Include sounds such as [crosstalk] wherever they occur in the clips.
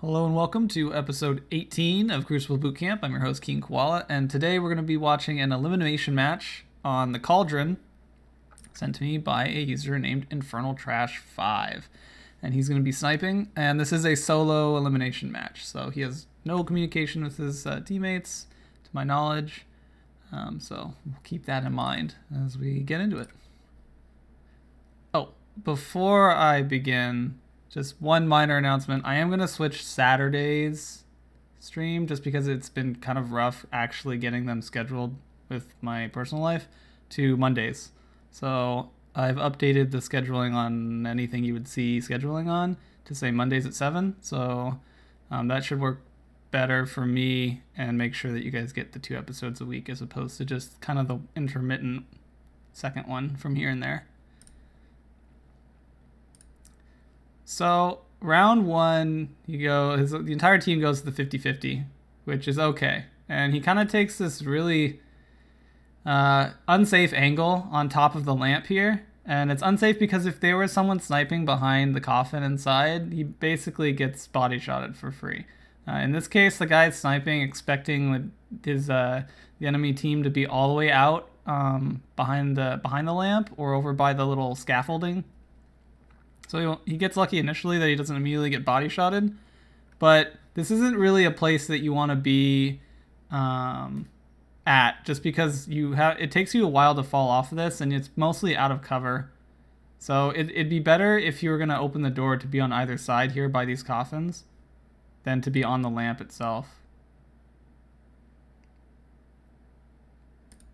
Hello and welcome to episode 18 of Crucible Bootcamp. I'm your host, King Koala, and today we're going to be watching an elimination match on the Cauldron sent to me by a user named Infernal Trash 5. And he's going to be sniping, and this is a solo elimination match, so he has no communication with his uh, teammates, to my knowledge. Um, so we'll keep that in mind as we get into it. Oh, before I begin, just one minor announcement. I am going to switch Saturdays stream just because it's been kind of rough actually getting them scheduled with my personal life to Mondays. So I've updated the scheduling on anything you would see scheduling on to say Mondays at 7. So um, that should work better for me and make sure that you guys get the two episodes a week as opposed to just kind of the intermittent second one from here and there. So round one, you go. His, the entire team goes to the 50-50, which is okay. And he kind of takes this really uh, unsafe angle on top of the lamp here. And it's unsafe because if there was someone sniping behind the coffin inside, he basically gets body shotted for free. Uh, in this case, the guy is sniping, expecting his uh, the enemy team to be all the way out um, behind the behind the lamp or over by the little scaffolding so he, gets lucky initially that he doesn't immediately get body shotted, but this isn't really a place that you want to be um, at just because you have it takes you a while to fall off of this and it's mostly out of cover. So it, it'd be better if you were going to open the door to be on either side here by these coffins than to be on the lamp itself.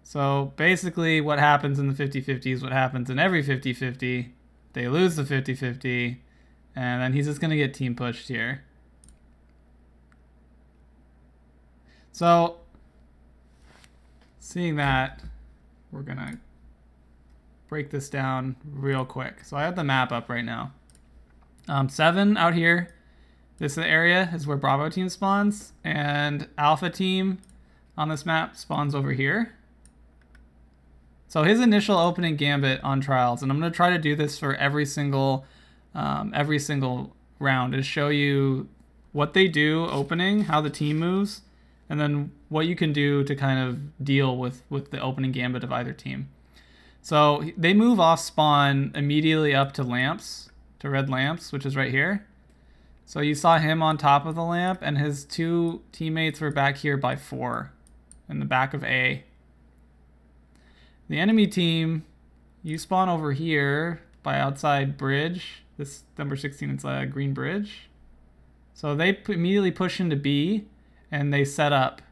So basically what happens in the 50-50 is what happens in every 50-50 they lose the 50-50. And then he's just going to get team pushed here. So, seeing that, we're going to break this down real quick. So I have the map up right now. Um, seven out here. This area is where Bravo team spawns, and Alpha team on this map spawns over here. So his initial opening gambit on trials, and I'm going to try to do this for every single um, every single round, is show you what they do opening, how the team moves, and then what you can do to kind of deal with with the opening gambit of either team. So they move off spawn immediately up to lamps, to red lamps, which is right here. So you saw him on top of the lamp, and his two teammates were back here by four, in the back of A. The enemy team, you spawn over here by outside bridge. This number 16 is a green bridge. So they immediately push into B and they set up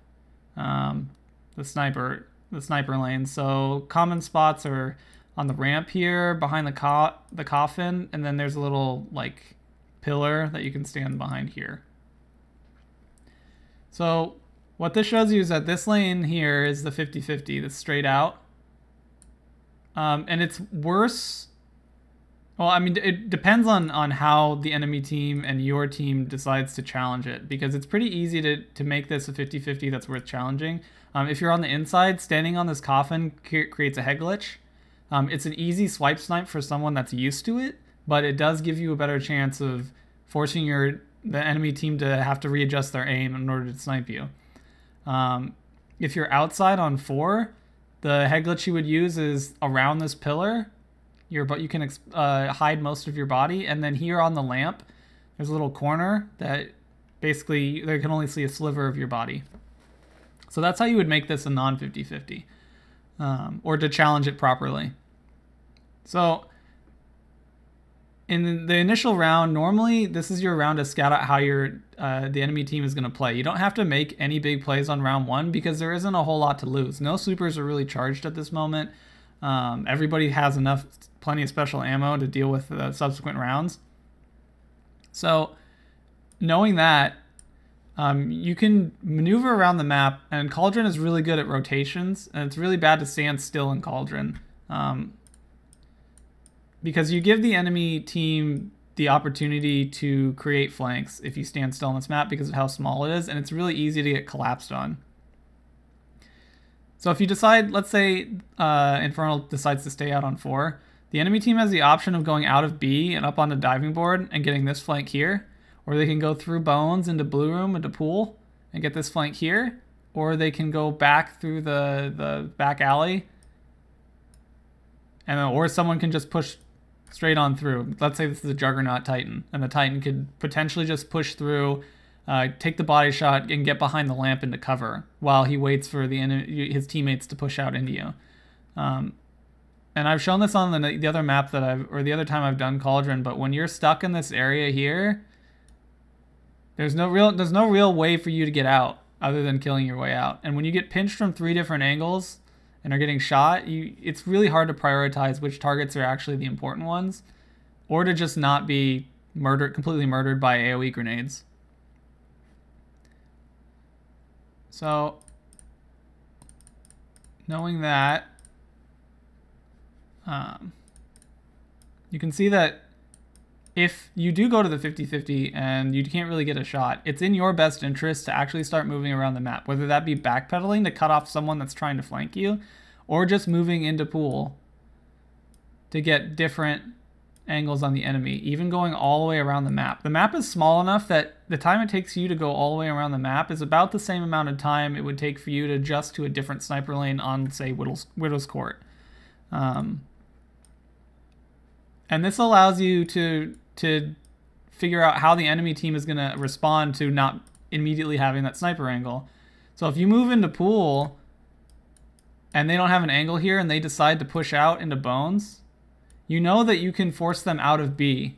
um, the sniper the sniper lane. So common spots are on the ramp here, behind the co the coffin, and then there's a little like pillar that you can stand behind here. So what this shows you is that this lane here is the 50-50, that's straight out. Um, and it's worse. Well, I mean, it depends on, on how the enemy team and your team decides to challenge it, because it's pretty easy to, to make this a 50-50 that's worth challenging. Um, if you're on the inside, standing on this coffin creates a head glitch. Um, it's an easy swipe snipe for someone that's used to it, but it does give you a better chance of forcing your the enemy team to have to readjust their aim in order to snipe you. Um, if you're outside on four, the head glitch you would use is around this pillar. Your but you can uh, hide most of your body, and then here on the lamp, there's a little corner that basically they can only see a sliver of your body. So that's how you would make this a non 50 50 um, or to challenge it properly. So in the initial round, normally this is your round to scout out how your uh, the enemy team is going to play. You don't have to make any big plays on round one because there isn't a whole lot to lose. No supers are really charged at this moment. Um, everybody has enough, plenty of special ammo to deal with the subsequent rounds. So, knowing that, um, you can maneuver around the map, and Cauldron is really good at rotations, and it's really bad to stand still in Cauldron. Um, because you give the enemy team the opportunity to create flanks if you stand still on this map because of how small it is, and it's really easy to get collapsed on. So if you decide, let's say uh, Infernal decides to stay out on 4, the enemy team has the option of going out of B and up onto diving board and getting this flank here, or they can go through bones into blue room into pool and get this flank here, or they can go back through the, the back alley and then, or someone can just push straight on through. Let's say this is a Juggernaut Titan, and the Titan could potentially just push through, uh, take the body shot, and get behind the lamp into cover while he waits for the his teammates to push out into you. Um, and I've shown this on the, the other map that I've, or the other time I've done Cauldron, but when you're stuck in this area here, there's no real, there's no real way for you to get out other than killing your way out. And when you get pinched from three different angles, and are getting shot, you, it's really hard to prioritize which targets are actually the important ones, or to just not be murdered completely murdered by AoE grenades. So, knowing that, um, you can see that if you do go to the 50 50 and you can't really get a shot, it's in your best interest to actually start moving around the map, whether that be backpedaling to cut off someone that's trying to flank you, or just moving into pool to get different angles on the enemy, even going all the way around the map. The map is small enough that the time it takes you to go all the way around the map is about the same amount of time it would take for you to adjust to a different sniper lane on, say, Whittle's, Widow's Court. Um, and this allows you to to figure out how the enemy team is going to respond to not immediately having that sniper angle. So if you move into pool and they don't have an angle here and they decide to push out into bones, you know that you can force them out of B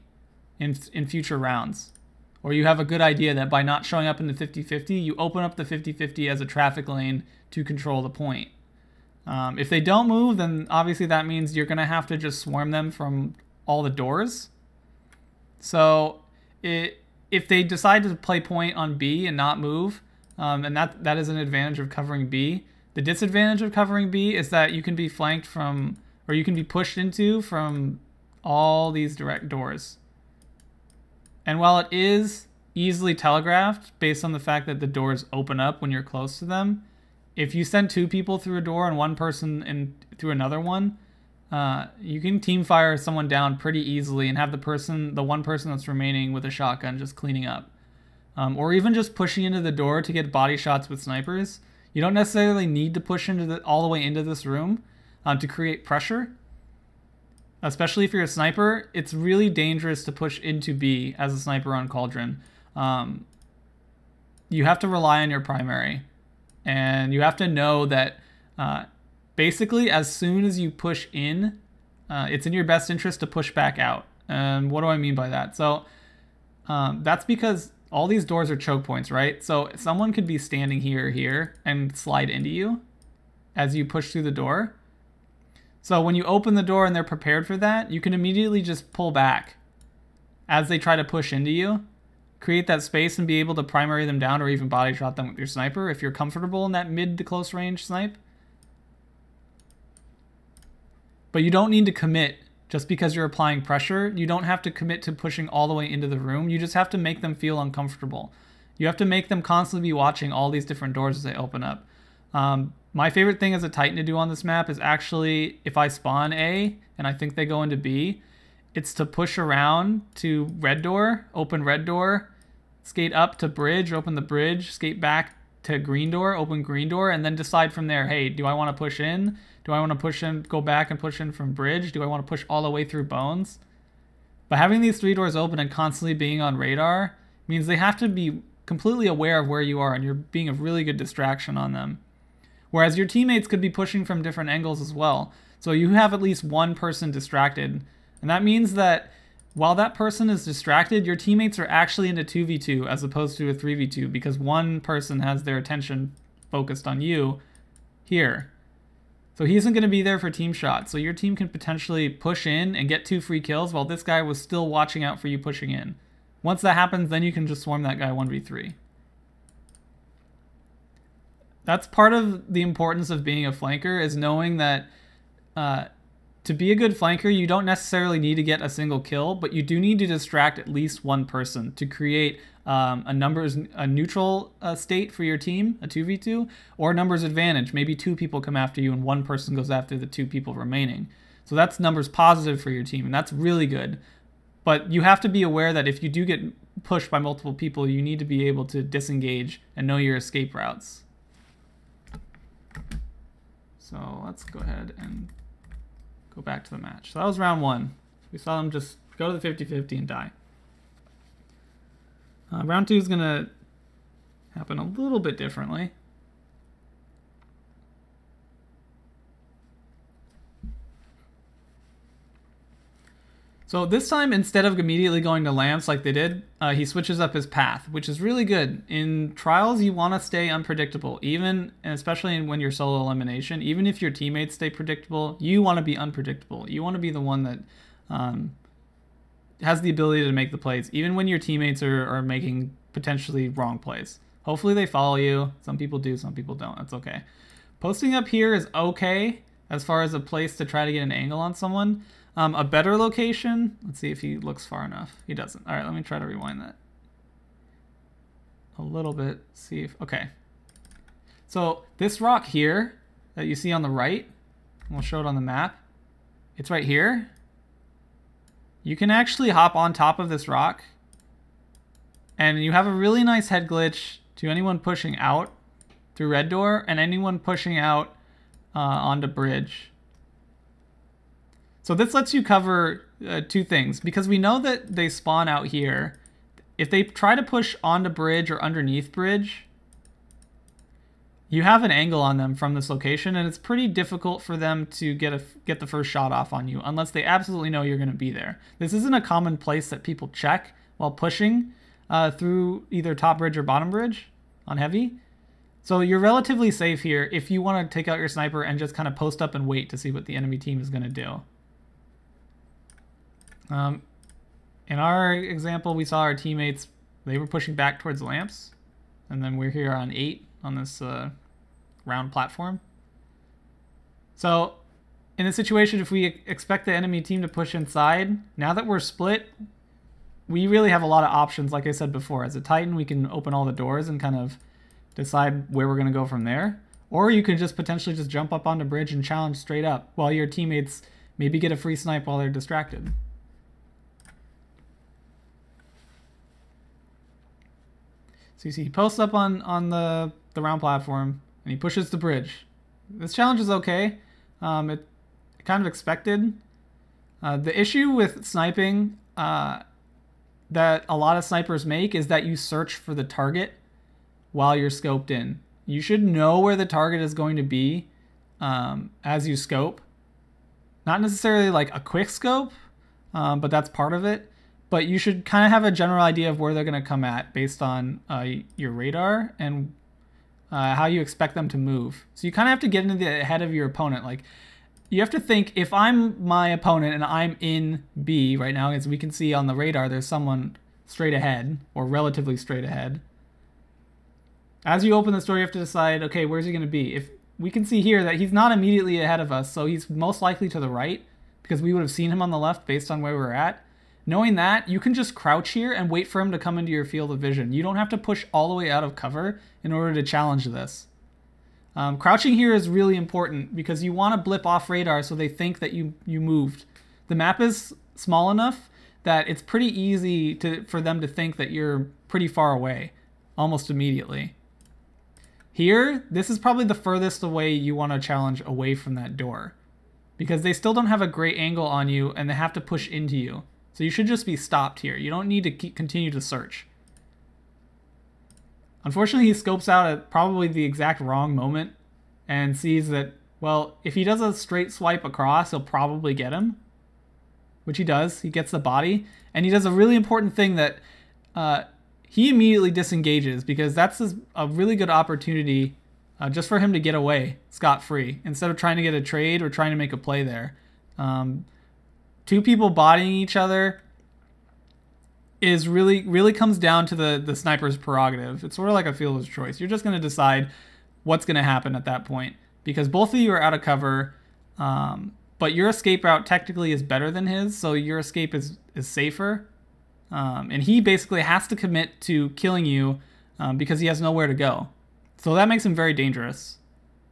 in, in future rounds. Or you have a good idea that by not showing up in the 50-50, you open up the 50-50 as a traffic lane to control the point. Um, if they don't move, then obviously that means you're going to have to just swarm them from all the doors. So it, if they decide to play point on B and not move, um, and that, that is an advantage of covering B. The disadvantage of covering B is that you can be flanked from, or you can be pushed into from all these direct doors. And while it is easily telegraphed based on the fact that the doors open up when you're close to them, if you send two people through a door and one person in through another one, uh, you can team fire someone down pretty easily and have the person, the one person that's remaining with a shotgun, just cleaning up, um, or even just pushing into the door to get body shots with snipers. You don't necessarily need to push into the, all the way into this room um, to create pressure. Especially if you're a sniper, it's really dangerous to push into B as a sniper on Cauldron. Um, you have to rely on your primary, and you have to know that. Uh, basically, as soon as you push in, uh, it's in your best interest to push back out. And um, what do I mean by that? So um, that's because all these doors are choke points, right? So someone could be standing here here and slide into you as you push through the door. So when you open the door and they're prepared for that, you can immediately just pull back as they try to push into you. Create that space and be able to primary them down or even body shot them with your sniper if you're comfortable in that mid to close range snipe. But you don't need to commit just because you're applying pressure. You don't have to commit to pushing all the way into the room. You just have to make them feel uncomfortable. You have to make them constantly be watching all these different doors as they open up. Um, my favorite thing as a Titan to do on this map is actually if I spawn A and I think they go into B, it's to push around to red door, open red door, skate up to bridge, open the bridge, skate back to green door, open green door, and then decide from there, hey, do I want to push in? Do I want to push in, go back and push in from bridge? Do I want to push all the way through bones? But having these three doors open and constantly being on radar means they have to be completely aware of where you are and you're being a really good distraction on them. Whereas your teammates could be pushing from different angles as well. So you have at least one person distracted. And that means that while that person is distracted, your teammates are actually in a 2v2 as opposed to a 3v2 because one person has their attention focused on you here. So he isn't going to be there for team shot. So your team can potentially push in and get two free kills while this guy was still watching out for you pushing in. Once that happens, then you can just swarm that guy 1v3. That's part of the importance of being a flanker is knowing that uh, to be a good flanker, you don't necessarily need to get a single kill, but you do need to distract at least one person to create um, a is a neutral uh, state for your team, a 2v2, or numbers advantage. Maybe two people come after you and one person goes after the two people remaining. So that's numbers positive for your team, and that's really good. But you have to be aware that if you do get pushed by multiple people, you need to be able to disengage and know your escape routes. So let's go ahead and go back to the match. So that was round one. We saw them just go to the 50-50 and die. Uh, round two is going to happen a little bit differently. So this time, instead of immediately going to Lance like they did, uh, he switches up his path, which is really good. In trials, you want to stay unpredictable, even, and especially when you're solo elimination, even if your teammates stay predictable, you want to be unpredictable. You want to be the one that um, has the ability to make the plays, even when your teammates are, are making potentially wrong plays. Hopefully they follow you. Some people do, some people don't. That's okay. Posting up here is okay as far as a place to try to get an angle on someone. Um, a better location. Let's see if he looks far enough. He doesn't. All right, let me try to rewind that a little bit. See if, okay. So this rock here that you see on the right, we'll show it on the map. It's right here. You can actually hop on top of this rock. And you have a really nice head glitch to anyone pushing out through red door and anyone pushing out uh, onto bridge. So this lets you cover uh, two things. Because we know that they spawn out here, if they try to push onto bridge or underneath bridge, you have an angle on them from this location, and it's pretty difficult for them to get a get the first shot off on you unless they absolutely know you're going to be there. This isn't a common place that people check while pushing uh, through either top bridge or bottom bridge on heavy. So you're relatively safe here if you want to take out your sniper and just kind of post up and wait to see what the enemy team is going to do. Um, in our example, we saw our teammates, they were pushing back towards lamps. And then we're here on 8 on this uh, round platform. So in this situation, if we expect the enemy team to push inside, now that we're split, we really have a lot of options, like I said before. As a Titan, we can open all the doors and kind of decide where we're going to go from there. Or you can just potentially just jump up on the bridge and challenge straight up while your teammates maybe get a free snipe while they're distracted. So you see he posts up on, on the, the round platform and he pushes the bridge. This challenge is okay. Um, it kind of expected. Uh, the issue with sniping uh, that a lot of snipers make is that you search for the target while you're scoped in. You should know where the target is going to be um, as you scope. Not necessarily like a quick scope, um, but that's part of it. But you should kind of have a general idea of where they're going to come at based on uh, your radar and uh, how you expect them to move. So you kind of have to get into the head of your opponent. Like, you have to think if I'm my opponent and I'm in B right now, as we can see on the radar, there's someone straight ahead or relatively straight ahead. As you open the store, you have to decide, okay, where's he going to be? If we can see here that he's not immediately ahead of us, so he's most likely to the right because we would have seen him on the left based on where we are at. Knowing that, you can just crouch here and wait for him to come into your field of vision. You don't have to push all the way out of cover in order to challenge this. Um, crouching here is really important because you want to blip off radar so they think that you, you moved. The map is small enough that it's pretty easy to for them to think that you're pretty far away almost immediately. Here, this is probably the furthest away you want to challenge away from that door because they still don't have a great angle on you and they have to push into you. So you should just be stopped here. You don't need to keep, continue to search. Unfortunately, he scopes out at probably the exact wrong moment and sees that, well, if he does a straight swipe across, he'll probably get him, which he does. He gets the body, and he does a really important thing that uh, he immediately disengages because that's a really good opportunity uh, just for him to get away scot free instead of trying to get a trade or trying to make a play there. Um, two people bodying each other is really really comes down to the the sniper's prerogative. It's sort of like a field of choice. You're just going to decide what's going to happen at that point because both of you are out of cover. Um, but your escape route technically is better than his, so your escape is is safer. Um, and he basically has to commit to killing you um, because he has nowhere to go. So that makes him very dangerous.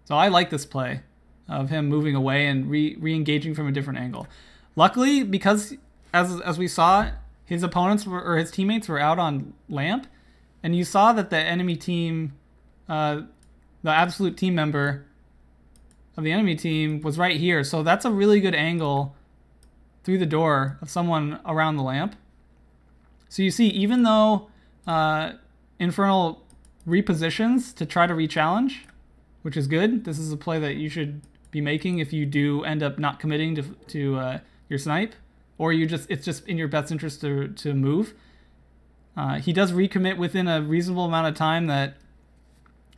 So I like this play of him moving away and re re-engaging from a different angle. Luckily, because as as we saw, his opponents were or his teammates were out on lamp, and you saw that the enemy team, uh, the absolute team member of the enemy team was right here. So that's a really good angle through the door of someone around the lamp. So you see, even though uh, Infernal repositions to try to rechallenge, which is good. This is a play that you should be making if you do end up not committing to, to uh, your snipe, or you just it's just in your best interest to to move. Uh, he does recommit within a reasonable amount of time that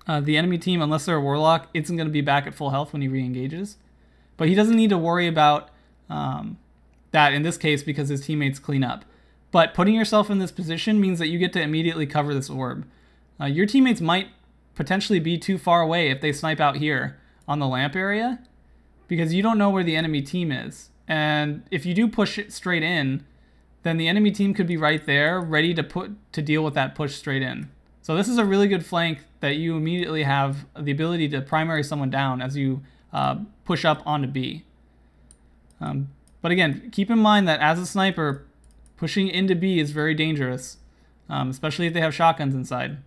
uh, the enemy team, unless they're a warlock, isn't going to be back at full health when he reengages. But he doesn't need to worry about um, that in this case because his teammates clean up. But putting yourself in this position means that you get to immediately cover this orb. Uh, your teammates might potentially be too far away if they snipe out here on the lamp area because you don't know where the enemy team is. And if you do push it straight in, then the enemy team could be right there, ready to put to deal with that push straight in. So this is a really good flank that you immediately have the ability to primary someone down as you uh, push up onto B. Um, but again, keep in mind that as a sniper, pushing into B is very dangerous, um, especially if they have shotguns inside.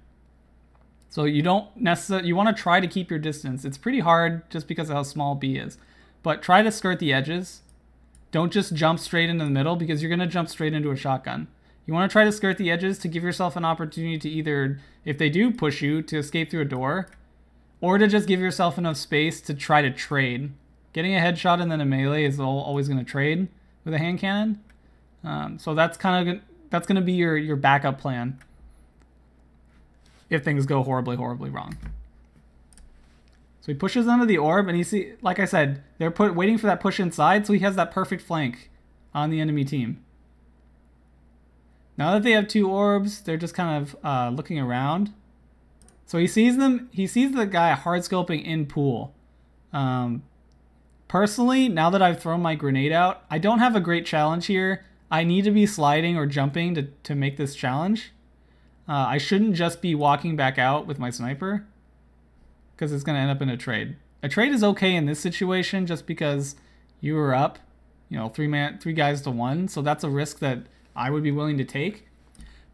So you don't necessarily, you want to try to keep your distance. It's pretty hard just because of how small B is, but try to skirt the edges don't just jump straight into the middle because you're going to jump straight into a shotgun. You want to try to skirt the edges to give yourself an opportunity to either, if they do push you, to escape through a door, or to just give yourself enough space to try to trade. Getting a headshot and then a melee is always going to trade with a hand cannon. Um, so that's kind of that's going to be your your backup plan if things go horribly horribly wrong. So he pushes under the orb, and you see, like I said, they're put waiting for that push inside, so he has that perfect flank on the enemy team. Now that they have two orbs, they're just kind of uh, looking around. So he sees them. He sees the guy hard scoping in pool. Um, personally, now that I've thrown my grenade out, I don't have a great challenge here. I need to be sliding or jumping to, to make this challenge. Uh, I shouldn't just be walking back out with my sniper because it's going to end up in a trade. A trade is okay in this situation just because you were up, you know, three man, three guys to one. So that's a risk that I would be willing to take.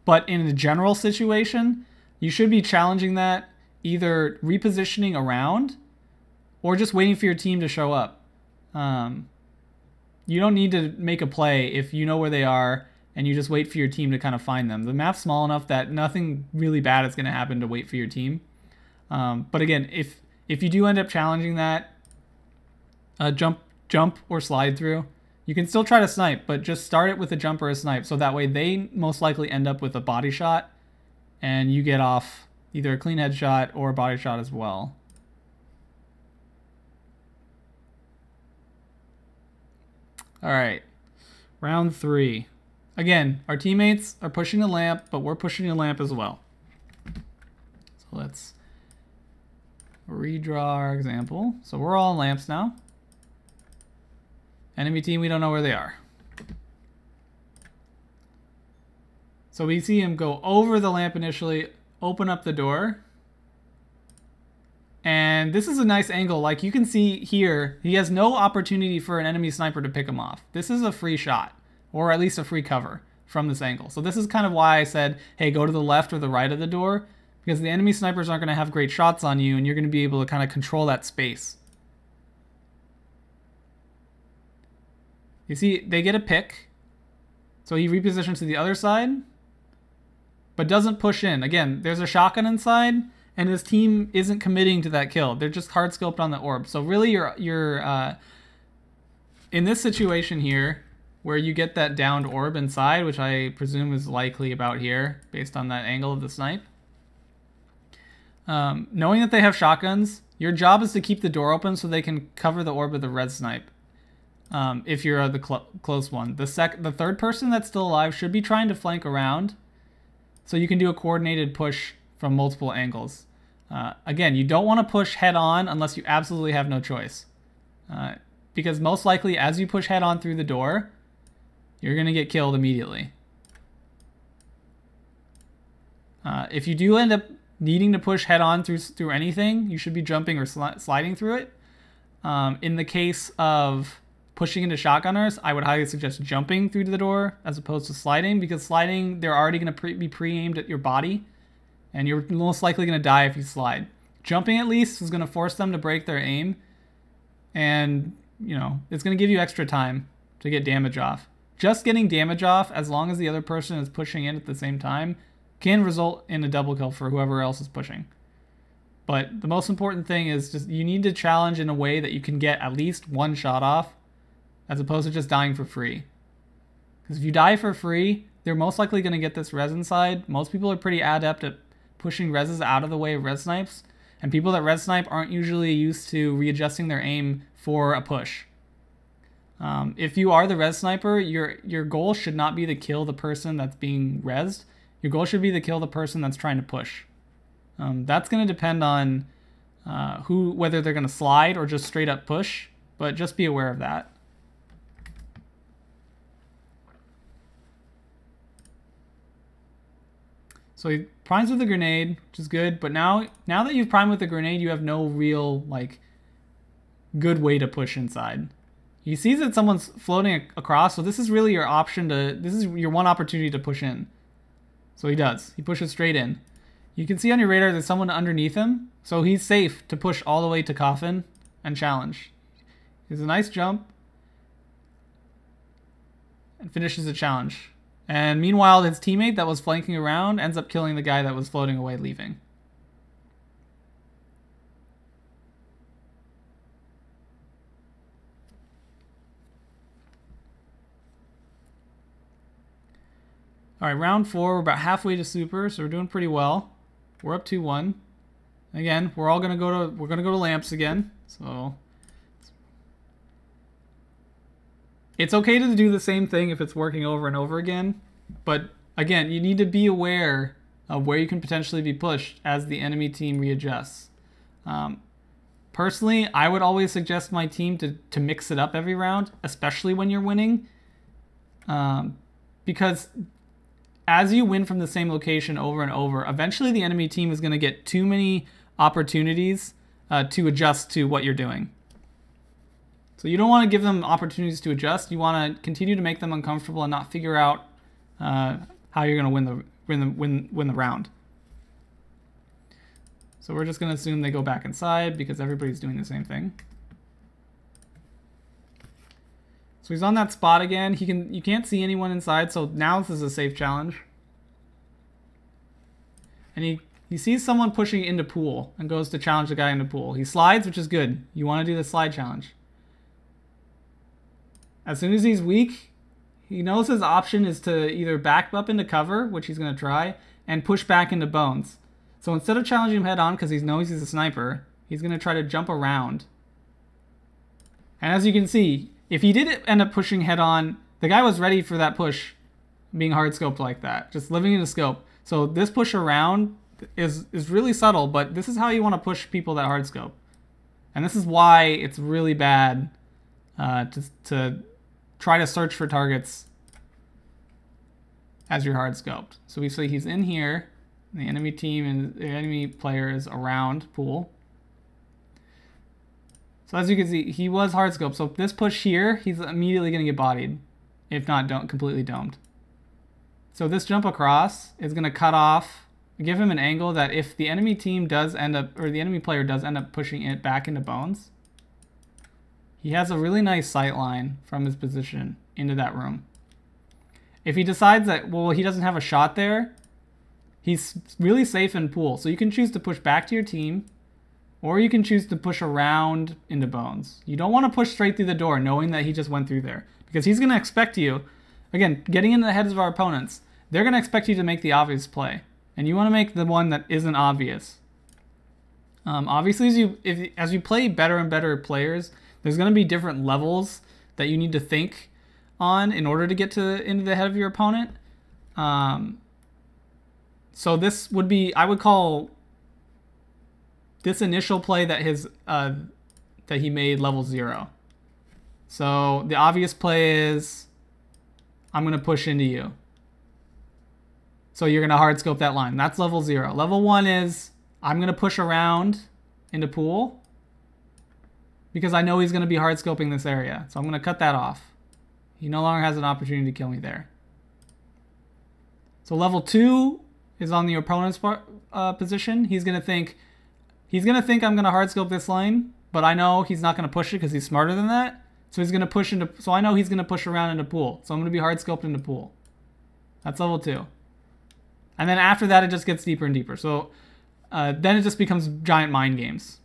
But in a general situation, you should be challenging that either repositioning around or just waiting for your team to show up. Um, you don't need to make a play if you know where they are and you just wait for your team to kind of find them. The map's small enough that nothing really bad is going to happen to wait for your team. Um, but again, if if you do end up challenging that uh, jump, jump or slide through, you can still try to snipe, but just start it with a jump or a snipe. So that way they most likely end up with a body shot and you get off either a clean headshot or a body shot as well. All right, round three. Again, our teammates are pushing the lamp, but we're pushing the lamp as well. So let's redraw our example. So we're all in lamps now. Enemy team, we don't know where they are. So we see him go over the lamp initially, open up the door. And this is a nice angle. Like you can see here, he has no opportunity for an enemy sniper to pick him off. This is a free shot, or at least a free cover from this angle. So this is kind of why I said, hey, go to the left or the right of the door, because the enemy snipers aren't going to have great shots on you and you're going to be able to kind of control that space. You see, they get a pick. So he repositions to the other side, but doesn't push in. Again, there's a shotgun inside, and his team isn't committing to that kill. They're just hard scoped on the orb. So really, you're you're uh, in this situation here, where you get that downed orb inside, which I presume is likely about here, based on that angle of the snipe. Um, knowing that they have shotguns, your job is to keep the door open so they can cover the orb with a red snipe. Um, if you're the cl close one, the sec, the third person that's still alive should be trying to flank around, so you can do a coordinated push from multiple angles. Uh, again, you don't want to push head on unless you absolutely have no choice, uh, because most likely as you push head on through the door, you're gonna get killed immediately. Uh, if you do end up needing to push head on through through anything. You should be jumping or sli sliding through it. Um, in the case of pushing into shotgunners, I would highly suggest jumping through the door as opposed to sliding because sliding they're already going to pre be pre-aimed at your body, and you're most likely going to die if you slide. Jumping at least is going to force them to break their aim, and you know it's going to give you extra time to get damage off. Just getting damage off, as long as the other person is pushing in at the same time, can result in a double kill for whoever else is pushing. But the most important thing is just you need to challenge in a way that you can get at least one shot off, as opposed to just dying for free. Because if you die for free, they're most likely going to get this res side. Most people are pretty adept at pushing reses out of the way of res snipes, and people that res snipe aren't usually used to readjusting their aim for a push. Um, if you are the res sniper, your your goal should not be to kill the person that's being resed. Your goal should be to kill the person that's trying to push. Um, that's going to depend on uh, who, whether they're going to slide or just straight up push, but just be aware of that. So he primes with a grenade, which is good, but now now that you've primed with a grenade, you have no real like good way to push inside. He sees that someone's floating across, so this is really your option to this is your one opportunity to push in. So he does. He pushes straight in. You can see on your radar there's someone underneath him, so he's safe to push all the way to Coffin and challenge. He's a nice jump and finishes the challenge. And meanwhile, his teammate that was flanking around ends up killing the guy that was floating away, leaving. All right, round four. We're about halfway to super, so we're doing pretty well. We're up to one. Again, we're all gonna go to we're gonna go to lamps again. So it's okay to do the same thing if it's working over and over again, but again, you need to be aware of where you can potentially be pushed as the enemy team readjusts. Um, personally, I would always suggest my team to to mix it up every round, especially when you're winning. Um, because as you win from the same location over and over, eventually the enemy team is going to get too many opportunities uh, to adjust to what you're doing. So you don't want to give them opportunities to adjust. You want to continue to make them uncomfortable and not figure out uh, how you're going to win the win the win win the round. So we're just going to assume they go back inside because everybody's doing the same thing. So he's on that spot again. He can you can't see anyone inside, so now this is a safe challenge. And he he sees someone pushing into pool and goes to challenge the guy into pool. He slides, which is good. You want to do the slide challenge. As soon as he's weak, he knows his option is to either back up into cover, which he's going to try, and push back into bones. So instead of challenging him head on because he knows he's a sniper, he's going to try to jump around. And as you can see, if he did end up pushing head on, the guy was ready for that push being hard scoped like that, just living in a scope. So this push around is is really subtle, but this is how you want to push people that hard scope. And this is why it's really bad uh, to, to try to search for targets as you're hard scoped. So we say he's in here, the enemy team and the enemy player is around pool. So as you can see, he was hard scope. So this push here, he's immediately going to get bodied, if not don't, completely domed. So this jump across is going to cut off, give him an angle that if the enemy team does end up, or the enemy player does end up pushing it back into bones, he has a really nice sight line from his position into that room. If he decides that, well, he doesn't have a shot there, he's really safe in pool. So you can choose to push back to your team or you can choose to push around into Bones. You don't want to push straight through the door knowing that he just went through there because he's going to expect you, again, getting into the heads of our opponents, they're going to expect you to make the obvious play. And you want to make the one that isn't obvious. Um, obviously, as you, if, as you play better and better players, there's going to be different levels that you need to think on in order to get to into the head of your opponent. Um, so this would be, I would call this initial play that his uh, that he made level zero. So the obvious play is I'm gonna push into you. So you're gonna hard scope that line. That's level zero. Level one is I'm gonna push around into pool because I know he's gonna be hard scoping this area. So I'm gonna cut that off. He no longer has an opportunity to kill me there. So level two is on the opponent's part, uh, position. He's gonna think He's going to think I'm going to hard scope this lane, but I know he's not going to push it because he's smarter than that. So he's going to push into, so I know he's going to push around into pool. So I'm going to be hard scoped into pool. That's level two. And then after that, it just gets deeper and deeper. So uh, then it just becomes giant mind games.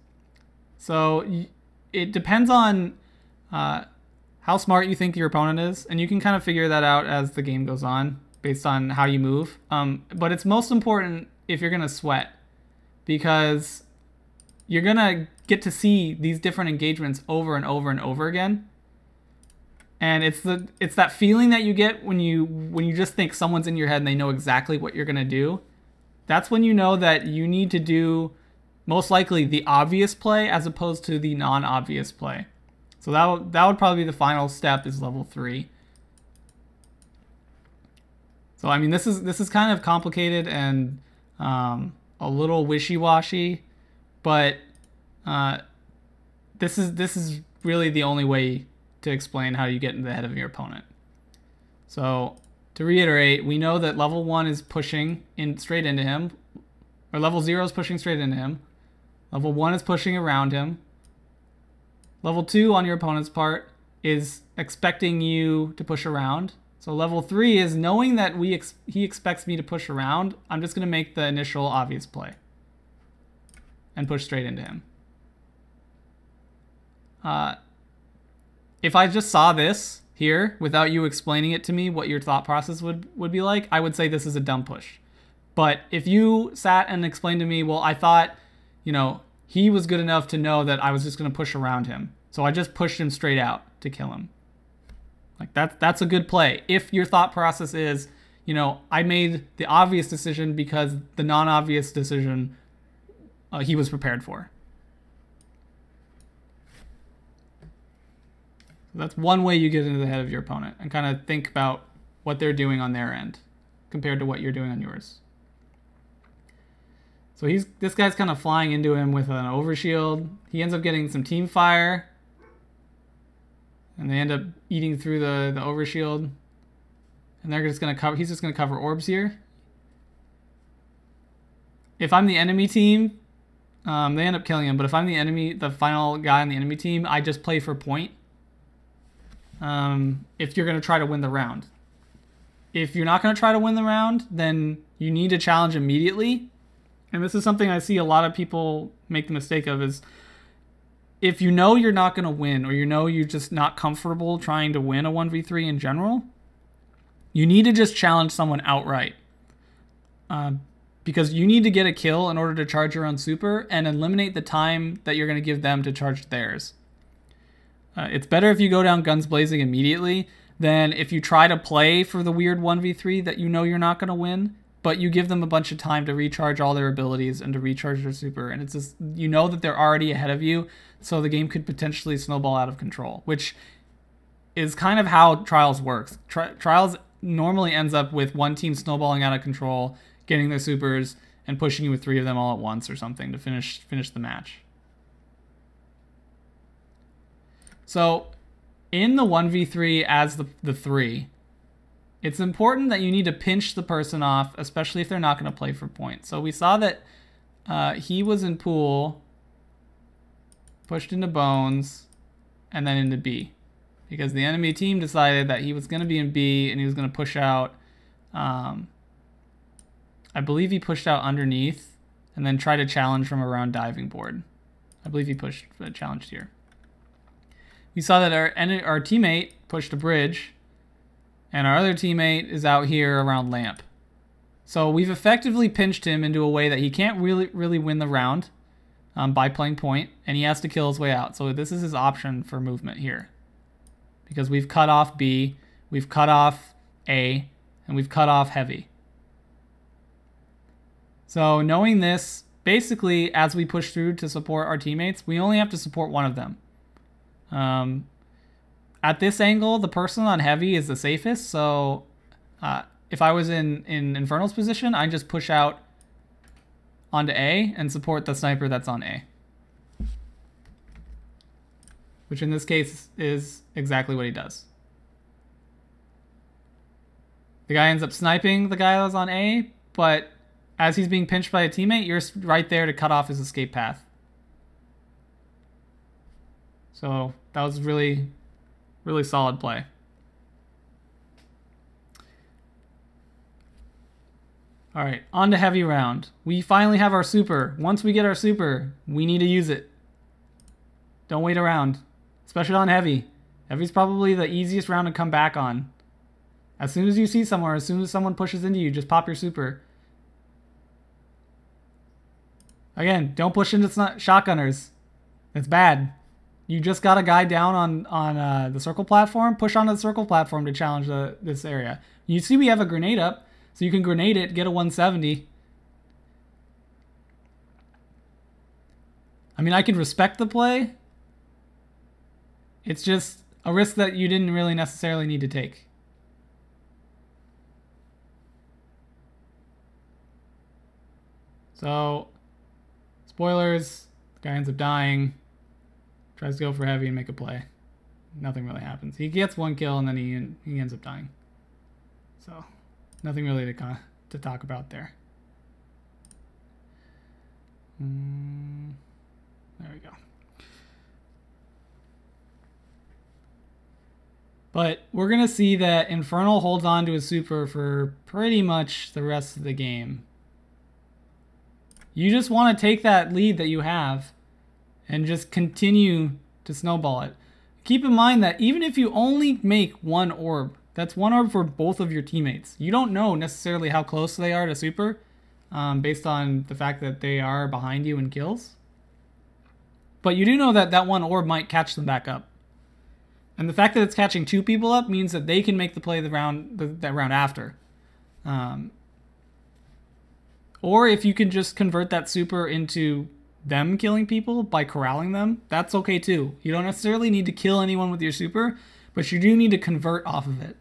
So it depends on uh, how smart you think your opponent is, and you can kind of figure that out as the game goes on based on how you move. Um, but it's most important if you're going to sweat because you're gonna get to see these different engagements over and over and over again. And it's the it's that feeling that you get when you when you just think someone's in your head and they know exactly what you're gonna do. That's when you know that you need to do most likely the obvious play as opposed to the non-obvious play. So that that would probably be the final step is level three. So I mean this is this is kind of complicated and um, a little wishy-washy but uh, this is this is really the only way to explain how you get in the head of your opponent. So to reiterate, we know that level one is pushing in straight into him, or level zero is pushing straight into him. Level one is pushing around him. Level two on your opponent's part is expecting you to push around. So level three is knowing that we ex he expects me to push around. I'm just going to make the initial obvious play and push straight into him. Uh, if I just saw this here without you explaining it to me what your thought process would, would be like, I would say this is a dumb push. But if you sat and explained to me, well, I thought, you know, he was good enough to know that I was just going to push around him. So I just pushed him straight out to kill him. Like that that's a good play. If your thought process is, you know, I made the obvious decision because the non-obvious decision uh, he was prepared for. So that's one way you get into the head of your opponent and kind of think about what they're doing on their end compared to what you're doing on yours. So he's this guy's kind of flying into him with an overshield. He ends up getting some team fire. And they end up eating through the, the overshield. And they're just gonna cover he's just gonna cover orbs here. If I'm the enemy team, um, they end up killing him, but if I'm the enemy, the final guy on the enemy team, I just play for point. Um, if you're going to try to win the round. If you're not going to try to win the round, then you need to challenge immediately. And this is something I see a lot of people make the mistake of is if you know you're not going to win or you know you're just not comfortable trying to win a 1v3 in general, you need to just challenge someone outright. Uh, because you need to get a kill in order to charge your own super and eliminate the time that you're going to give them to charge theirs. Uh, it's better if you go down guns blazing immediately than if you try to play for the weird 1v3 that you know you're not going to win, but you give them a bunch of time to recharge all their abilities and to recharge their super. And it's just, you know that they're already ahead of you, so the game could potentially snowball out of control, which is kind of how Trials works. Tri- trials normally ends up with one team snowballing out of control getting the supers, and pushing you with three of them all at once or something to finish finish the match. So in the 1v3 as the, the three, it's important that you need to pinch the person off, especially if they're not going to play for points. So we saw that uh, he was in pool, pushed into bones, and then into B. Because the enemy team decided that he was going to be in B and he was going to push out um, I believe he pushed out underneath and then tried to challenge from around diving board. I believe he pushed a uh, challenged here. We saw that our our teammate pushed a bridge, and our other teammate is out here around lamp. So we've effectively pinched him into a way that he can't really really win the round um, by playing point, and he has to kill his way out. So this is his option for movement here, because we've cut off B, we've cut off A, and we've cut off heavy. So knowing this, basically, as we push through to support our teammates, we only have to support one of them. Um, at this angle, the person on heavy is the safest. So uh, if I was in, in Infernal's position, I would just push out onto A and support the sniper that's on A. Which in this case is exactly what he does. The guy ends up sniping the guy that was on A, but as he's being pinched by a teammate, you're right there to cut off his escape path. So that was really, really solid play. All right, on to heavy round. We finally have our super. Once we get our super, we need to use it. Don't wait around, especially on heavy. Heavy's probably the easiest round to come back on. As soon as you see someone, as soon as someone pushes into you, just pop your super. Again, don't push into shotgunners. It's bad. You just got a guy down on on uh, the circle platform. Push onto the circle platform to challenge the, this area. You see we have a grenade up, so you can grenade it, get a 170. I mean, I can respect the play. It's just a risk that you didn't really necessarily need to take. So Spoilers, the guy ends up dying, tries to go for heavy and make a play. Nothing really happens. He gets one kill and then he, he ends up dying. So, nothing really to, to talk about there. Mm, there we go. But we're going to see that Infernal holds on to his super for pretty much the rest of the game. You just want to take that lead that you have and just continue to snowball it. Keep in mind that even if you only make one orb, that's one orb for both of your teammates. You don't know necessarily how close they are to super um, based on the fact that they are behind you in kills. But you do know that that one orb might catch them back up. And the fact that it's catching two people up means that they can make the play the round the, that round after. Um, or if you can just convert that super into them killing people by corralling them, that's okay too. You don't necessarily need to kill anyone with your super, but you do need to convert off of it.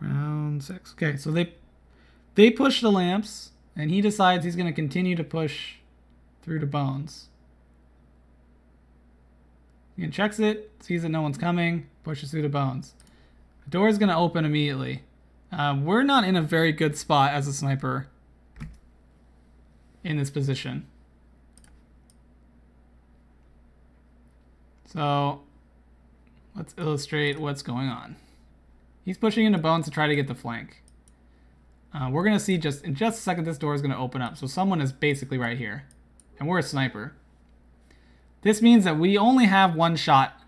Round six. Okay, so they they push the lamps, and he decides he's going to continue to push through to Bones. He checks it, sees that no one's coming, pushes through to Bones door's gonna open immediately. Uh, we're not in a very good spot as a sniper in this position. So let's illustrate what's going on. He's pushing into Bone to try to get the flank. Uh, we're going to see just in just a second this door is going to open up. So someone is basically right here. And we're a sniper. This means that we only have one shot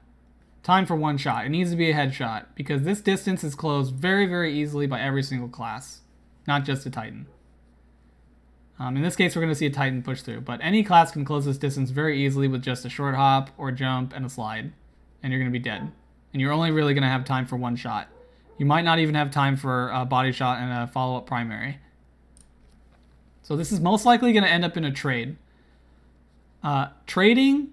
Time for one shot. It needs to be a headshot because this distance is closed very, very easily by every single class, not just a Titan. Um, in this case, we're going to see a Titan push through, but any class can close this distance very easily with just a short hop or jump and a slide, and you're going to be dead. And you're only really going to have time for one shot. You might not even have time for a body shot and a follow-up primary. So this is most likely going to end up in a trade. Uh, trading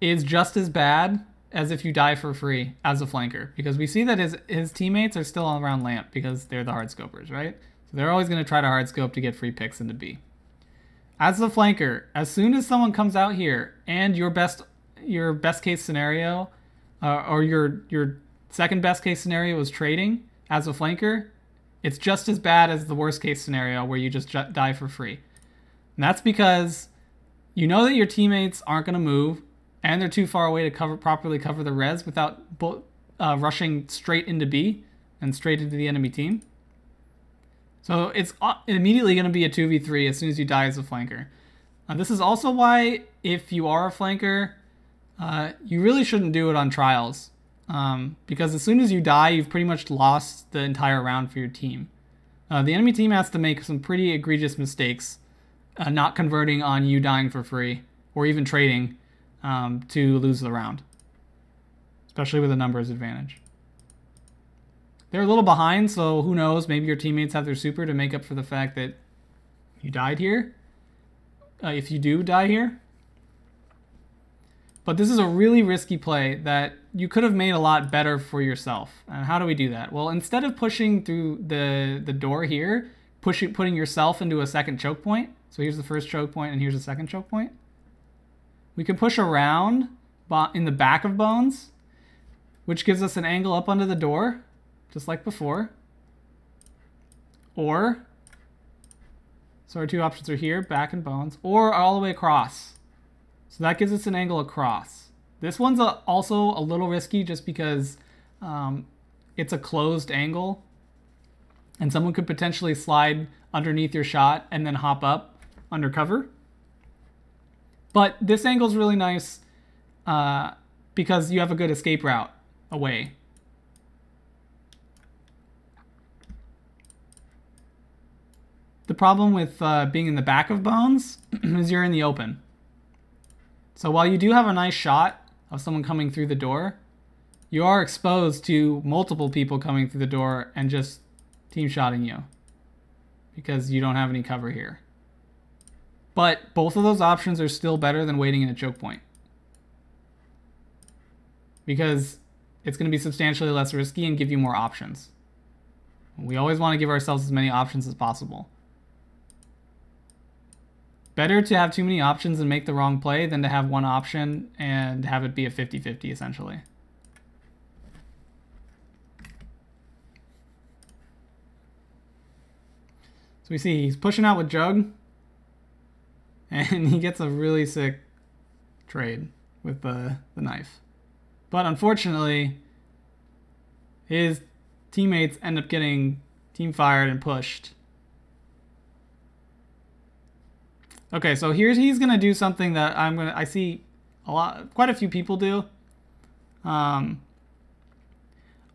is just as bad as if you die for free as a flanker because we see that his his teammates are still around Lamp because they're the hard scopers, right? So they're always going to try to hard scope to get free picks into B. As the flanker, as soon as someone comes out here and your best your best case scenario uh, or your your second best case scenario is trading as a flanker, it's just as bad as the worst case scenario where you just die for free. And that's because you know that your teammates aren't going to move and they're too far away to cover properly cover the res without uh, rushing straight into B and straight into the enemy team. So it's uh, immediately going to be a 2v3 as soon as you die as a flanker. Uh, this is also why if you are a flanker, uh, you really shouldn't do it on trials. Um, because as soon as you die, you've pretty much lost the entire round for your team. Uh, the enemy team has to make some pretty egregious mistakes, uh, not converting on you dying for free, or even trading, um, to lose the round, especially with a numbers advantage. They're a little behind, so who knows? Maybe your teammates have their super to make up for the fact that you died here. Uh, if you do die here. But this is a really risky play that you could have made a lot better for yourself. And how do we do that? Well, instead of pushing through the, the door here, pushing putting yourself into a second choke point. So here's the first choke point and here's the second choke point. We can push around in the back of bones, which gives us an angle up under the door, just like before. Or, so our two options are here, back and bones, or all the way across. So that gives us an angle across. This one's a, also a little risky just because um, it's a closed angle and someone could potentially slide underneath your shot and then hop up under cover. But this angle is really nice uh, because you have a good escape route away. The problem with uh, being in the back of bones [clears throat] is you're in the open. So while you do have a nice shot of someone coming through the door, you are exposed to multiple people coming through the door and just team shotting you because you don't have any cover here. But both of those options are still better than waiting in a choke point. Because it's going to be substantially less risky and give you more options. We always want to give ourselves as many options as possible. Better to have too many options and make the wrong play than to have one option and have it be a 50-50 essentially. So we see he's pushing out with Jug and [laughs] he gets a really sick trade with the, uh, the knife. But unfortunately, his teammates end up getting team fired and pushed. Okay, so here's he's gonna do something that I'm gonna I see a lot quite a few people do. Um,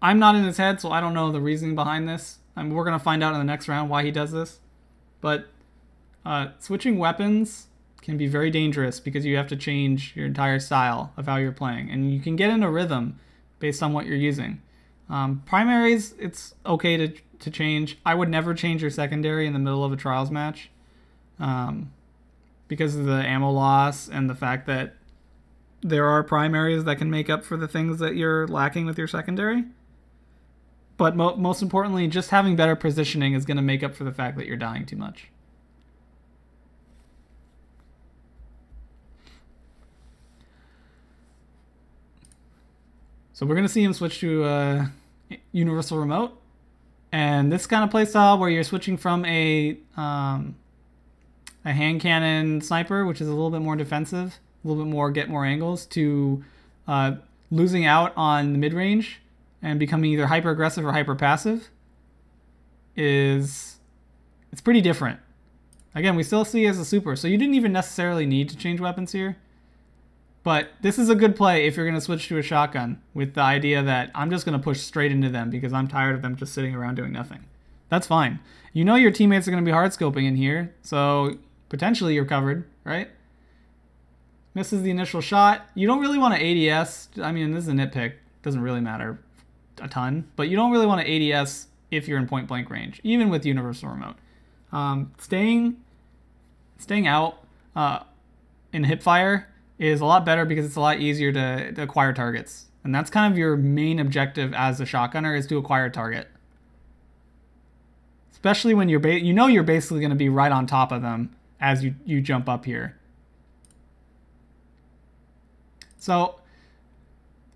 I'm not in his head, so I don't know the reasoning behind this. I mean, we're gonna find out in the next round why he does this. But uh, switching weapons can be very dangerous because you have to change your entire style of how you're playing, and you can get in a rhythm based on what you're using. Um, primaries, it's okay to, to change. I would never change your secondary in the middle of a trials match um, because of the ammo loss and the fact that there are primaries that can make up for the things that you're lacking with your secondary. But mo most importantly, just having better positioning is going to make up for the fact that you're dying too much. So we're going to see him switch to a uh, universal remote. And this kind of playstyle where you're switching from a, um, a hand cannon sniper, which is a little bit more defensive, a little bit more get more angles, to uh, losing out on the mid-range and becoming either hyper aggressive or hyper passive is it's pretty different. Again, we still see as a super, so you didn't even necessarily need to change weapons here. But this is a good play if you're going to switch to a shotgun with the idea that I'm just going to push straight into them because I'm tired of them just sitting around doing nothing. That's fine. You know your teammates are going to be hard scoping in here, so potentially you're covered, right? Misses the initial shot. You don't really want to ADS. I mean, this is a nitpick. Doesn't really matter a ton, but you don't really want to ADS if you're in point blank range, even with universal remote. Um, staying, staying out uh, in hip fire is a lot better because it's a lot easier to, to acquire targets. And that's kind of your main objective as a shotgunner is to acquire a target. Especially when you're you know you're basically going to be right on top of them as you, you jump up here. So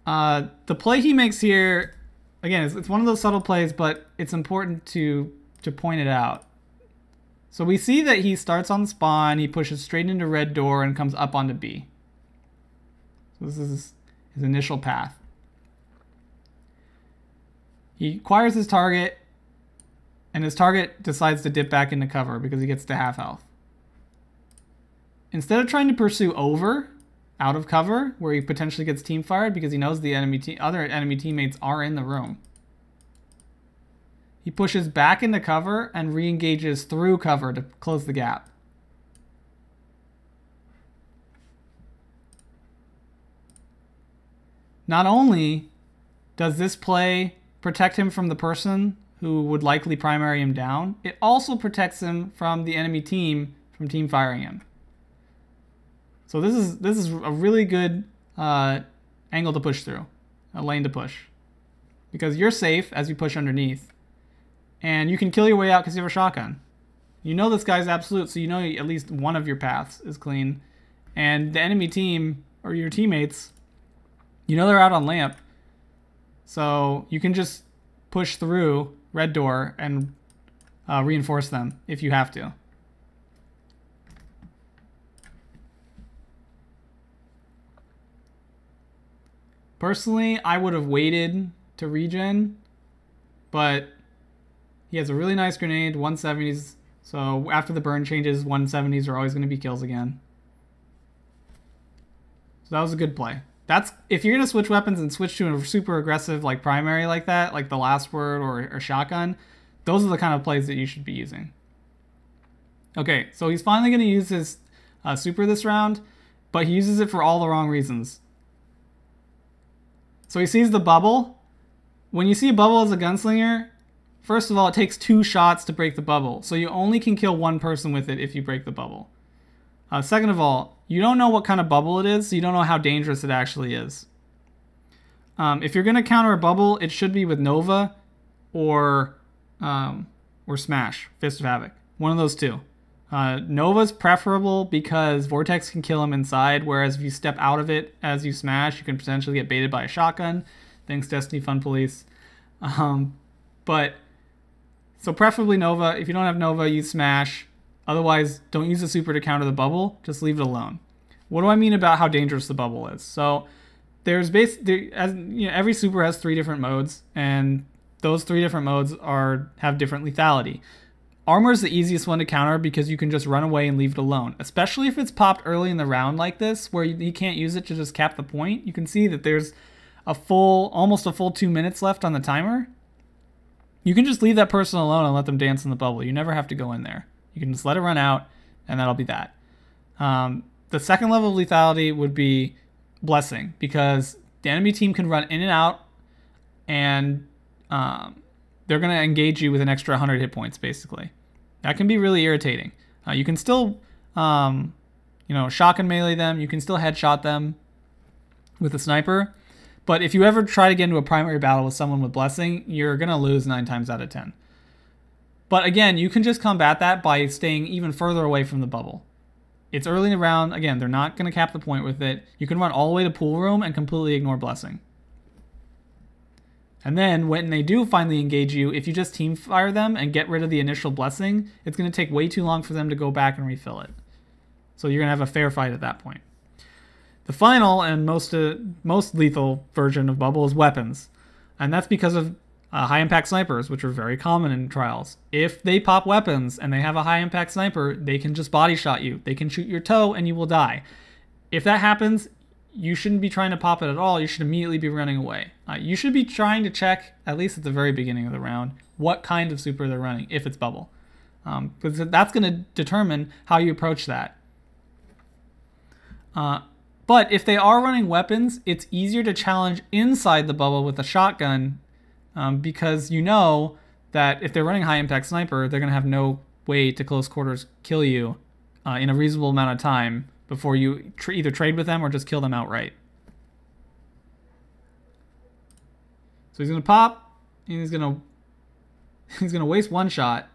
uh, the play he makes here, again, it's, it's one of those subtle plays, but it's important to, to point it out. So we see that he starts on spawn, he pushes straight into red door, and comes up onto B this is his initial path. He acquires his target, and his target decides to dip back into cover because he gets to half health. Instead of trying to pursue over, out of cover, where he potentially gets team fired because he knows the enemy other enemy teammates are in the room. He pushes back into cover and re-engages through cover to close the gap. not only does this play protect him from the person who would likely primary him down, it also protects him from the enemy team from team firing him. So this is this is a really good uh, angle to push through, a lane to push, because you're safe as you push underneath, and you can kill your way out because you have a shotgun. You know this guy's absolute, so you know at least one of your paths is clean, and the enemy team or your teammates you know they're out on lamp. So you can just push through red door and uh, reinforce them if you have to. Personally, I would have waited to regen, but he has a really nice grenade, 170s. So after the burn changes, 170s are always going to be kills again. So that was a good play that's if you're gonna switch weapons and switch to a super aggressive like primary like that, like the last word or, a shotgun, those are the kind of plays that you should be using. Okay, so he's finally gonna use his uh, super this round, but he uses it for all the wrong reasons. So he sees the bubble. When you see a bubble as a gunslinger, first of all, it takes two shots to break the bubble, so you only can kill one person with it if you break the bubble. Uh, second of all, you don't know what kind of bubble it is, so you don't know how dangerous it actually is. Um, if you're going to counter a bubble, it should be with Nova or um, or Smash, Fist of Havoc. One of those two. Uh, Nova's preferable because Vortex can kill him inside, whereas if you step out of it as you smash, you can potentially get baited by a shotgun. Thanks, Destiny Fun Police. Um, but, so preferably Nova. If you don't have Nova, you smash. Otherwise, don't use the super to counter the bubble, just leave it alone. What do I mean about how dangerous the bubble is? So there's base there, as you know, every super has three different modes, and those three different modes are have different lethality. Armor is the easiest one to counter because you can just run away and leave it alone, especially if it's popped early in the round like this, where you, you can't use it to just cap the point. You can see that there's a full, almost a full two minutes left on the timer. You can just leave that person alone and let them dance in the bubble. You never have to go in there. You can just let it run out, and that'll be that. Um, the second level of lethality would be blessing because the enemy team can run in and out, and um, they're gonna engage you with an extra 100 hit points basically. That can be really irritating. Uh, you can still, um, you know, shock and melee them. You can still headshot them with a sniper. But if you ever try to get into a primary battle with someone with blessing, you're gonna lose nine times out of ten. But again, you can just combat that by staying even further away from the bubble. It's early in the round. Again, they're not going to cap the point with it. You can run all the way to pool room and completely ignore Blessing. And then when they do finally engage you, if you just team fire them and get rid of the initial blessing, it's going to take way too long for them to go back and refill it. So you're going to have a fair fight at that point. The final and most uh, most lethal version of bubble is weapons. And that's because of uh, high impact snipers, which are very common in trials. If they pop weapons and they have a high impact sniper, they can just body shot you. They can shoot your toe and you will die. If that happens, you shouldn't be trying to pop it at all. You should immediately be running away. Uh, you should be trying to check, at least at the very beginning of the round, what kind of super they're running, if it's bubble. Because um, that's going to determine how you approach that. Uh, but if they are running weapons, it's easier to challenge inside the bubble with a shotgun um, because you know that if they're running high impact sniper, they're going to have no way to close quarters kill you uh, in a reasonable amount of time before you tr- either trade with them or just kill them outright. So he's going to pop, and he's going [laughs] to he's going to waste one shot.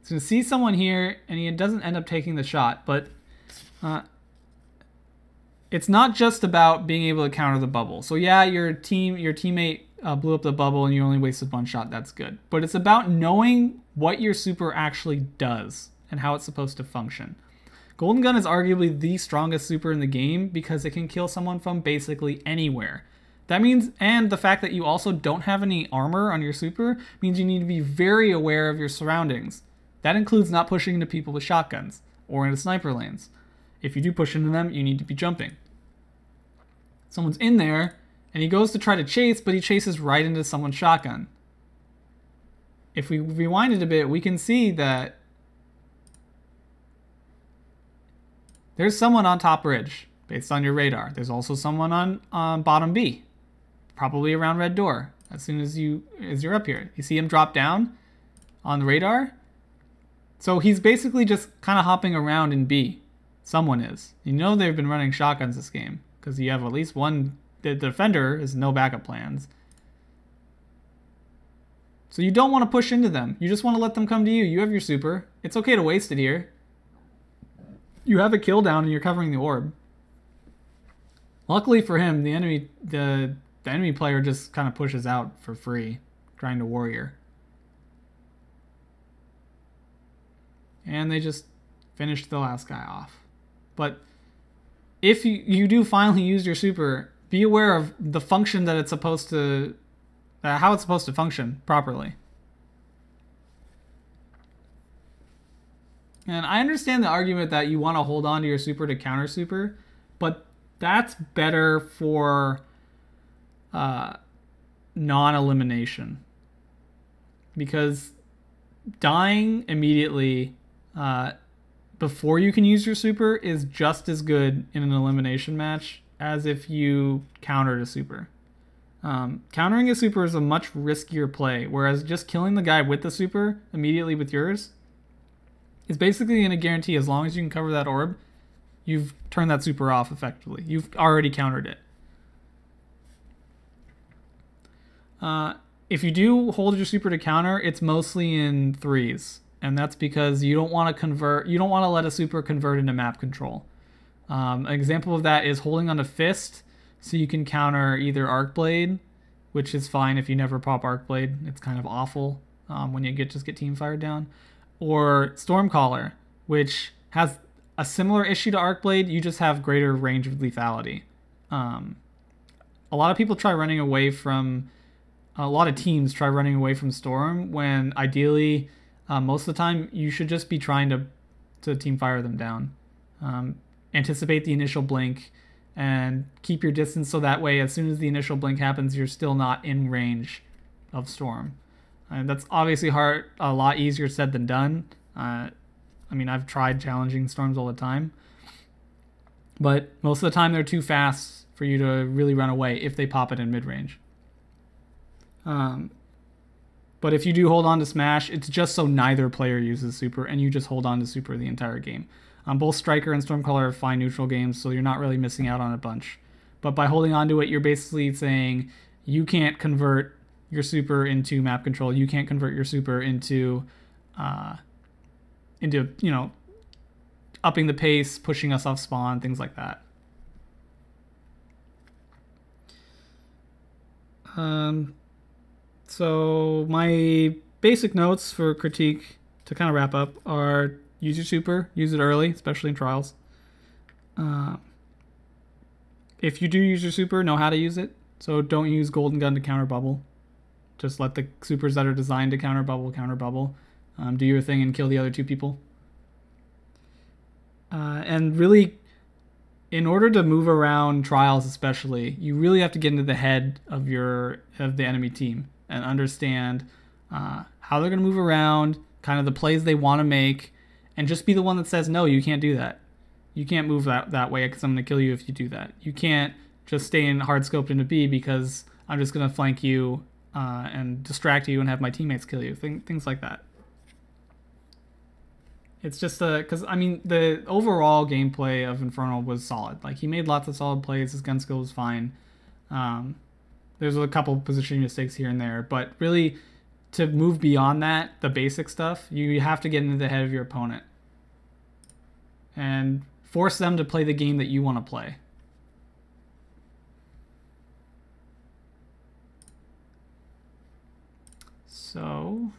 He's going to see someone here, and he doesn't end up taking the shot, but uh, it's not just about being able to counter the bubble. So yeah, your team, your teammate uh, blew up the bubble and you only wasted one shot, that's good. But it's about knowing what your super actually does and how it's supposed to function. Golden Gun is arguably the strongest super in the game because it can kill someone from basically anywhere. That means, and the fact that you also don't have any armor on your super means you need to be very aware of your surroundings. That includes not pushing into people with shotguns or into sniper lanes. If you do push into them, you need to be jumping. Someone's in there, and he goes to try to chase, but he chases right into someone's shotgun. If we rewind it a bit, we can see that there's someone on top ridge based on your radar. There's also someone on, um, bottom B, probably around red door. As soon as you as you're up here, you see him drop down on the radar. So he's basically just kind of hopping around in B. Someone is. You know they've been running shotguns this game because you have at least one the defender has no backup plans. So you don't want to push into them. You just want to let them come to you. You have your super. It's okay to waste it here. You have a kill down and you're covering the orb. Luckily for him, the enemy the the enemy player just kind of pushes out for free, trying to warrior. And they just finished the last guy off. But if you, you do finally use your super be aware of the function that it's supposed to, uh, how it's supposed to function properly. And I understand the argument that you want to hold on to your super to counter super, but that's better for uh, non-elimination because dying immediately uh, before you can use your super is just as good in an elimination match as if you countered a super. Um, countering a super is a much riskier play, whereas just killing the guy with the super immediately with yours is basically in a guarantee. As long as you can cover that orb, you've turned that super off effectively. You've already countered it. Uh, if you do hold your super to counter, it's mostly in threes, and that's because you don't want to convert. You don't want to let a super convert into map control. Um, an example of that is holding on a fist, so you can counter either Arc Blade, which is fine if you never pop Arc Blade. It's kind of awful um, when you get just get team fired down, or Stormcaller, which has a similar issue to Arc Blade. You just have greater range of lethality. Um, a lot of people try running away from. A lot of teams try running away from Storm when ideally, uh, most of the time, you should just be trying to to team fire them down. Um, anticipate the initial blink and keep your distance so that way as soon as the initial blink happens you're still not in range of storm and that's obviously hard a lot easier said than done uh, i mean i've tried challenging storms all the time but most of the time they're too fast for you to really run away if they pop it in mid-range um, but if you do hold on to smash it's just so neither player uses super and you just hold on to super the entire game um, both Striker and Stormcaller are fine neutral games, so you're not really missing out on a bunch. But by holding on to it, you're basically saying you can't convert your super into map control. You can't convert your super into, uh, into you know, upping the pace, pushing us off spawn, things like that. Um, so my basic notes for critique to kind of wrap up are use your super, use it early, especially in trials. Uh, if you do use your super, know how to use it. So don't use golden gun to counter bubble. Just let the supers that are designed to counter bubble counter bubble. Um, do your thing and kill the other two people. Uh, and really, in order to move around trials, especially, you really have to get into the head of your of the enemy team and understand uh, how they're going to move around, kind of the plays they want to make, and just be the one that says no you can't do that you can't move that that way because i'm going to kill you if you do that you can't just stay in hard scoped into b because i'm just going to flank you uh, and distract you and have my teammates kill you Th- things like that it's just a uh, because i mean the overall gameplay of infernal was solid like he made lots of solid plays his gun skill was fine um, there's a couple positioning mistakes here and there but really to move beyond that, the basic stuff, you have to get into the head of your opponent and force them to play the game that you want to play. So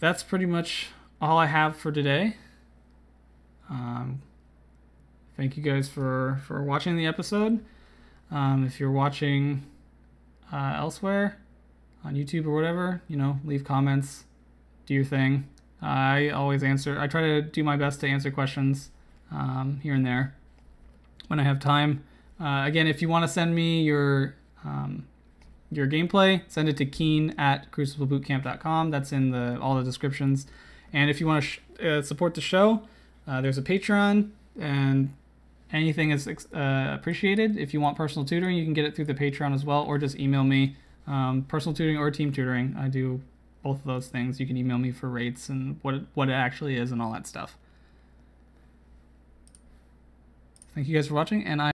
that's pretty much all I have for today. Um, thank you guys for for watching the episode. Um, if you're watching uh, elsewhere on YouTube or whatever, you know, leave comments, do your thing. I always answer, I try to do my best to answer questions um, here and there when I have time. Uh, again, if you want to send me your um, your gameplay, send it to keen at cruciblebootcamp.com. That's in the all the descriptions. And if you want to sh- uh, support the show, uh, there's a Patreon and anything is uh, appreciated. If you want personal tutoring, you can get it through the Patreon as well, or just email me. Um, personal tutoring or team tutoring, I do both of those things. You can email me for rates and what it, what it actually is and all that stuff. Thank you guys for watching, and I.